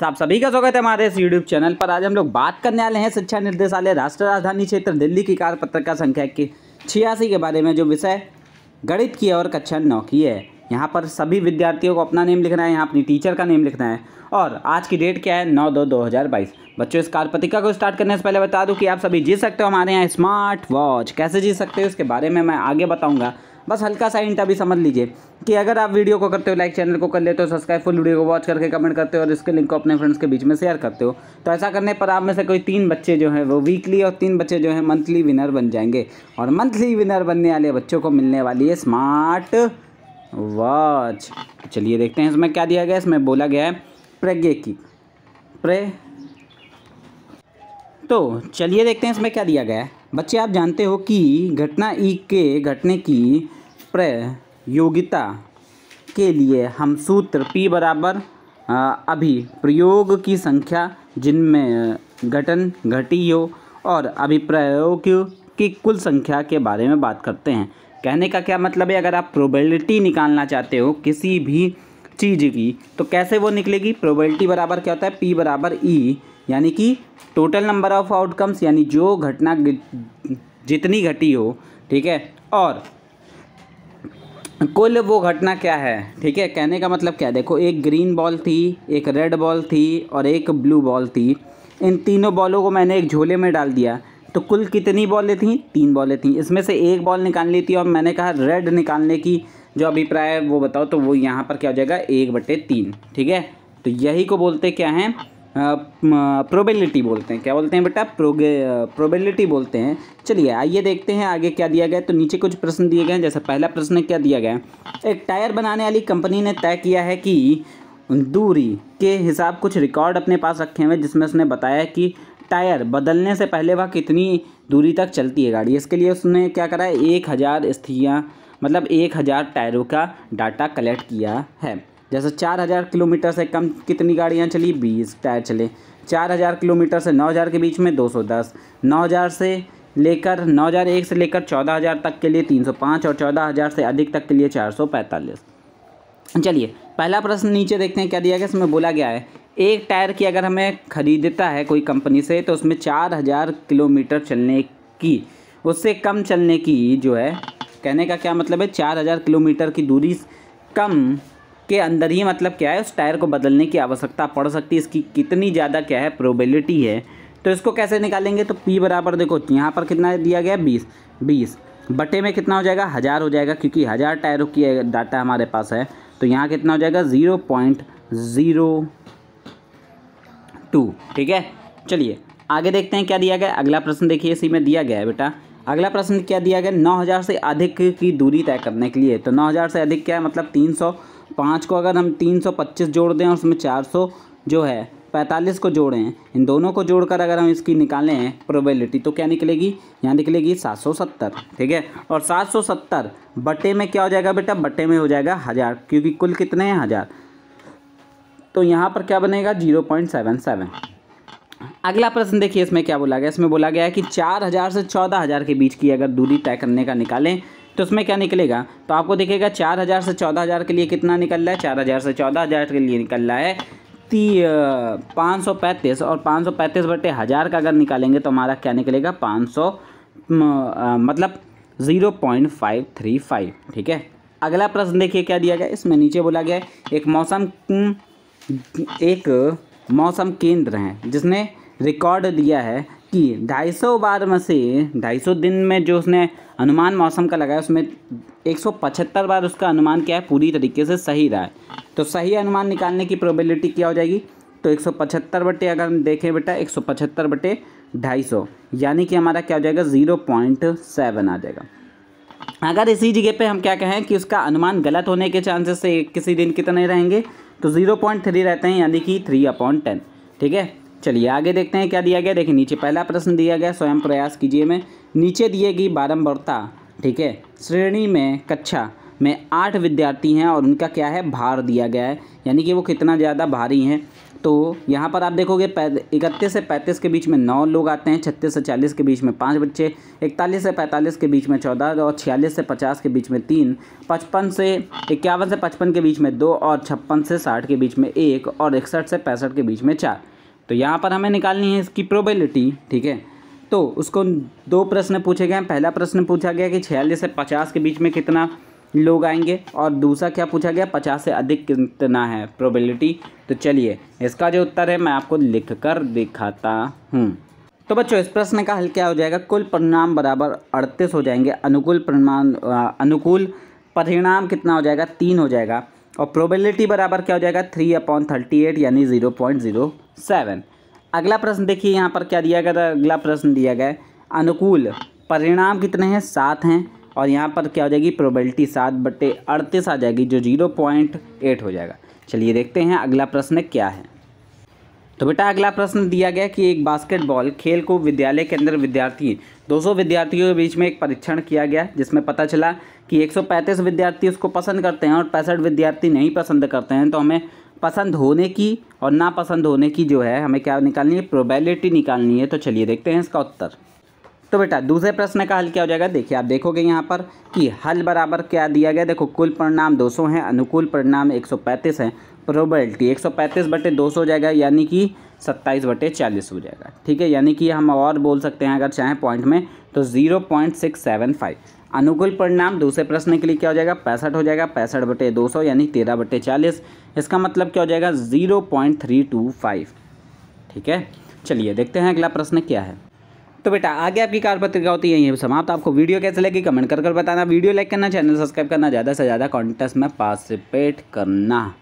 तो आप सभी का स्वागत है हमारे इस यूट्यूब चैनल पर आज हम लोग बात करने वाले हैं शिक्षा निर्देशालय राष्ट्र राजधानी क्षेत्र दिल्ली की कार्य पत्रिका संख्या की छियासी के बारे में जो विषय गणित की है और कक्षा नौ की है यहाँ पर सभी विद्यार्थियों को अपना नेम लिखना है यहाँ अपनी टीचर का नेम लिखना है और आज की डेट क्या है नौ दो दो हज़ार बाईस बच्चों इस पत्रिका को स्टार्ट करने से पहले बता दूं कि आप सभी जी सकते हो हमारे यहाँ स्मार्ट वॉच कैसे जीत सकते हो इसके बारे में मैं आगे बताऊंगा बस हल्का सा इंट अभी समझ लीजिए कि अगर आप वीडियो को करते हो लाइक चैनल को कर लेते हो सब्सक्राइब फुल वीडियो को वॉच करके कमेंट करते हो और इसके लिंक को अपने फ्रेंड्स के बीच में शेयर करते हो तो ऐसा करने पर आप में से कोई तीन बच्चे जो हैं वो वीकली और तीन बच्चे जो हैं मंथली विनर बन जाएंगे और मंथली विनर बनने वाले बच्चों को मिलने वाली है स्मार्ट वॉच चलिए देखते हैं इसमें क्या दिया गया इसमें बोला गया है प्रज्ञे की प्रे तो चलिए देखते हैं इसमें क्या दिया गया है बच्चे आप जानते हो कि घटना ई के घटने की प्रयोगिता के लिए हम सूत्र पी बराबर अभी प्रयोग की संख्या जिनमें घटन घटी हो और अभिप्रयोग की कुल संख्या के बारे में बात करते हैं कहने का क्या मतलब है अगर आप प्रोबेबिलिटी निकालना चाहते हो किसी भी चीज़ की तो कैसे वो निकलेगी प्रोबेबिलिटी बराबर क्या होता है पी बराबर ई e, यानी कि टोटल नंबर ऑफ आउटकम्स यानी जो घटना जितनी घटी हो ठीक है और कुल वो घटना क्या है ठीक है कहने का मतलब क्या है देखो एक ग्रीन बॉल थी एक रेड बॉल थी और एक ब्लू बॉल थी इन तीनों बॉलों को मैंने एक झोले में डाल दिया तो कुल कितनी बॉलें थी तीन बॉलें थी इसमें से एक बॉल निकालनी थी और मैंने कहा रेड निकालने की जो अभिप्राय वो बताओ तो वो यहाँ पर क्या हो जाएगा एक बटे तीन ठीक है तो यही को बोलते क्या हैं प्रोबेबिलिटी बोलते हैं क्या बोलते हैं बेटा प्रोगे प्रोबेबिलिटी बोलते हैं चलिए आइए देखते हैं आगे क्या दिया गया तो नीचे कुछ प्रश्न दिए गए हैं जैसे पहला प्रश्न क्या दिया गया एक टायर बनाने वाली कंपनी ने तय किया है कि दूरी के हिसाब कुछ रिकॉर्ड अपने पास रखे हुए जिसमें उसने बताया कि टायर बदलने से पहले वह कितनी दूरी तक चलती है गाड़ी इसके लिए उसने क्या करा है एक हज़ार स्थितियाँ मतलब एक हज़ार टायरों का डाटा कलेक्ट किया है जैसे चार हज़ार किलोमीटर से कम कितनी गाड़ियाँ चली बीस टायर चले चार हज़ार किलोमीटर से नौ हज़ार के बीच में दो सौ दस नौ हज़ार से लेकर नौ हज़ार एक से लेकर चौदह हज़ार तक के लिए तीन सौ पाँच और चौदह हज़ार से अधिक तक के लिए चार सौ पैंतालीस चलिए पहला प्रश्न नीचे देखते हैं क्या दिया गया इसमें बोला गया है एक टायर की अगर हमें ख़रीदता है कोई कंपनी से तो उसमें चार हज़ार किलोमीटर चलने की उससे कम चलने की जो है कहने का क्या मतलब है चार हज़ार किलोमीटर की दूरी कम के अंदर ही मतलब क्या है उस टायर को बदलने की आवश्यकता पड़ सकती है इसकी कितनी ज़्यादा क्या है प्रोबेबिलिटी है तो इसको कैसे निकालेंगे तो पी बराबर देखो यहाँ पर कितना दिया गया बीस बीस बटे में कितना हो जाएगा हज़ार हो जाएगा क्योंकि हज़ार टायरों की डाटा हमारे पास है तो यहाँ कितना हो जाएगा ज़ीरो पॉइंट ज़ीरो टू ठीक है चलिए आगे देखते हैं क्या दिया गया अगला प्रश्न देखिए इसी में दिया गया है बेटा अगला प्रश्न क्या दिया गया नौ हज़ार से अधिक की दूरी तय करने के लिए तो नौ हज़ार से अधिक क्या है मतलब तीन सौ पाँच को अगर हम तीन सौ पच्चीस जोड़ दें और उसमें चार सौ जो है पैंतालीस को जोड़ें इन दोनों को जोड़कर अगर हम इसकी निकालें प्रोबेबिलिटी तो क्या निकलेगी यहाँ निकलेगी सात सौ सत्तर ठीक है और सात सौ सत्तर बटे में क्या हो जाएगा बेटा बटे में हो जाएगा हज़ार क्योंकि कुल कितने हैं हज़ार तो यहाँ पर क्या बनेगा जीरो पॉइंट सेवन सेवन अगला प्रश्न देखिए इसमें क्या बोला गया इसमें बोला गया है कि चार हज़ार से चौदह हज़ार के बीच की अगर दूरी तय करने का निकालें तो उसमें क्या निकलेगा तो आपको देखिएगा चार हज़ार से चौदह हज़ार के लिए कितना निकल रहा है चार हज़ार से चौदह हज़ार के लिए निकल रहा है पाँच सौ पैंतीस और पाँच सौ पैंतीस बटे हज़ार का अगर निकालेंगे तो हमारा क्या निकलेगा पाँच सौ मतलब zero point five three five ठीक है अगला प्रश्न देखिए क्या दिया गया इसमें नीचे बोला गया एक मौसम एक मौसम केंद्र है जिसने रिकॉर्ड दिया है कि ढाई सौ बार में से ढाई सौ दिन में जो उसने अनुमान मौसम का लगाया उसमें एक सौ पचहत्तर बार उसका अनुमान क्या है पूरी तरीके से सही रहा है तो सही अनुमान निकालने की प्रोबेबिलिटी क्या हो जाएगी तो एक सौ पचहत्तर बटे अगर हम देखें बेटा एक सौ पचहत्तर बटे ढाई सौ यानी कि हमारा क्या हो जाएगा ज़ीरो पॉइंट सेवन आ जाएगा अगर इसी जगह पे हम क्या कहें कि उसका अनुमान गलत होने के चांसेस से किसी दिन कितने रहेंगे तो ज़ीरो पॉइंट थ्री रहते हैं यानी कि थ्री अपॉन टेन ठीक है चलिए आगे देखते हैं क्या दिया गया देखिए नीचे पहला प्रश्न दिया गया स्वयं प्रयास कीजिए में नीचे दिए गई बारम्बरता ठीक है श्रेणी में कक्षा में आठ विद्यार्थी हैं और उनका क्या है भार दिया गया है यानी कि वो कितना ज़्यादा भारी हैं तो यहाँ पर आप देखोगे इकतीस से पैंतीस के बीच में नौ लोग आते हैं छत्तीस से चालीस के बीच में पाँच बच्चे इकतालीस से पैंतालीस के बीच में चौदह और छियालीस से पचास के बीच में तीन पचपन से इक्यावन से पचपन के बीच में दो और छप्पन से साठ के बीच में एक और इकसठ से पैंसठ के बीच में चार तो यहाँ पर हमें निकालनी है इसकी प्रोबेबिलिटी ठीक है तो उसको दो प्रश्न पूछे गए हैं पहला प्रश्न पूछा गया कि छियालीस से पचास के बीच में कितना लोग आएंगे और दूसरा क्या पूछा गया पचास से अधिक कितना है प्रोबेबिलिटी तो चलिए इसका जो उत्तर है मैं आपको लिख कर दिखाता हूँ तो बच्चों इस प्रश्न का हल क्या हो जाएगा कुल परिणाम बराबर अड़तीस हो जाएंगे अनुकूल परिणाम अनुकूल परिणाम कितना हो जाएगा तीन हो जाएगा और प्रोबेबिलिटी बराबर क्या हो जाएगा थ्री अपॉन थर्टी एट यानी ज़ीरो पॉइंट ज़ीरो सेवन अगला प्रश्न देखिए यहाँ पर क्या दिया गया था अगला प्रश्न दिया गया अनुकूल परिणाम कितने हैं सात हैं और यहाँ पर क्या हो जाएगी प्रोबेबिलिटी सात बटे अड़तीस आ जाएगी जो जीरो पॉइंट एट हो जाएगा चलिए देखते हैं अगला प्रश्न क्या है तो बेटा अगला प्रश्न दिया गया कि एक बास्केटबॉल खेल को विद्यालय के अंदर विद्यार्थी 200 विद्यार्थियों के बीच में एक परीक्षण किया गया जिसमें पता चला कि 135 विद्यार्थी उसको पसंद करते हैं और पैंसठ विद्यार्थी नहीं पसंद करते हैं तो हमें पसंद होने की और नापसंद होने की जो है हमें क्या निकालनी है प्रोबेबिलिटी निकालनी है तो चलिए देखते हैं इसका उत्तर तो बेटा दूसरे प्रश्न का हल क्या हो जाएगा देखिए आप देखोगे यहाँ पर कि हल बराबर क्या दिया गया देखो कुल परिणाम 200 हैं अनुकूल परिणाम 135 हैं प्रोबेबिलिटी 135 बटे 200 हो जाएगा यानी कि 27 बटे चालीस हो जाएगा ठीक है यानी कि हम और बोल सकते हैं अगर चाहें पॉइंट में तो 0.675 अनुकूल परिणाम दूसरे प्रश्न के लिए क्या हो जाएगा पैंसठ हो जाएगा पैंसठ बटे दो सौ यानी तेरह बटे चालीस इसका मतलब क्या हो जाएगा zero point three two five ठीक है चलिए देखते हैं अगला प्रश्न क्या है तो बेटा आगे आपकी कार पत्रिका होती है यही समाप्त आपको वीडियो कैसे लगी कमेंट कर कर बताना वीडियो लाइक करना चैनल सब्सक्राइब करना ज़्यादा से ज़्यादा कॉन्टेस्ट में पार्टिसिपेट करना